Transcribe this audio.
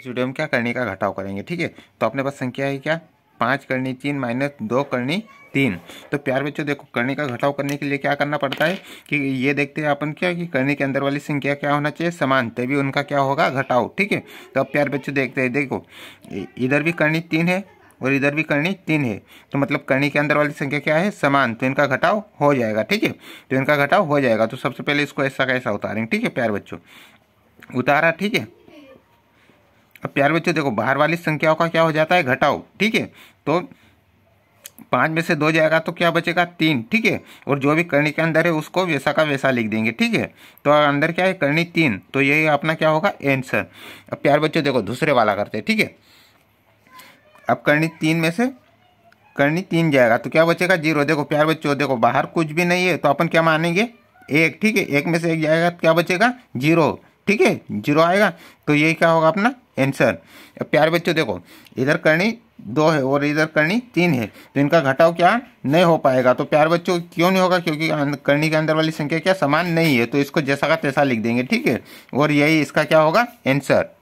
इस वीडियो में क्या करने का घटाव करेंगे ठीक है तो अपने पास संख्या है क्या पाँच करनी तीन माइनस दो करनी तीन तो प्यार बच्चों देखो करने का घटाव करने के लिए क्या करना पड़ता है कि ये देखते हैं अपन क्या कि करने के अंदर वाली संख्या क्या होना चाहिए समान तभी उनका क्या होगा घटाव ठीक है तो अब प्यार बच्चों देखते हैं देखो इधर भी करनी तीन है और इधर भी करनी तीन है तो मतलब करनी के अंदर वाली संख्या क्या है समान तो इनका घटाव हो जाएगा ठीक है तो इनका घटाव हो जाएगा तो सबसे पहले इसको ऐसा कैसा उतारेंगे ठीक है प्यार बच्चों उतारा ठीक है अब प्यार बच्चों देखो बाहर वाली संख्याओं का क्या हो जाता है घटाओ ठीक है तो पाँच में से दो जाएगा तो क्या बचेगा तीन ठीक है और जो भी कर्णी के अंदर है उसको वैसा का वैसा लिख देंगे ठीक है तो अंदर क्या है कर्णी तीन तो यही अपना क्या होगा एंसर अब प्यार बच्चों देखो दूसरे वाला करते हैं ठीक है अब कर्णी तीन में से करनी तीन जाएगा तो क्या बचेगा जीरो देखो प्यार बच्चों देखो बाहर कुछ भी नहीं है तो अपन क्या मानेंगे एक ठीक है एक में से एक जाएगा तो क्या बचेगा जीरो ठीक है जीरो आएगा तो यही क्या होगा अपना एंसर प्यारे बच्चों देखो इधर करनी दो है और इधर करनी तीन है तो इनका घटाव क्या नहीं हो पाएगा तो प्यार बच्चों क्यों नहीं होगा क्योंकि करनी के अंदर वाली संख्या क्या समान नहीं है तो इसको जैसा का तैसा लिख देंगे ठीक है और यही इसका क्या होगा एंसर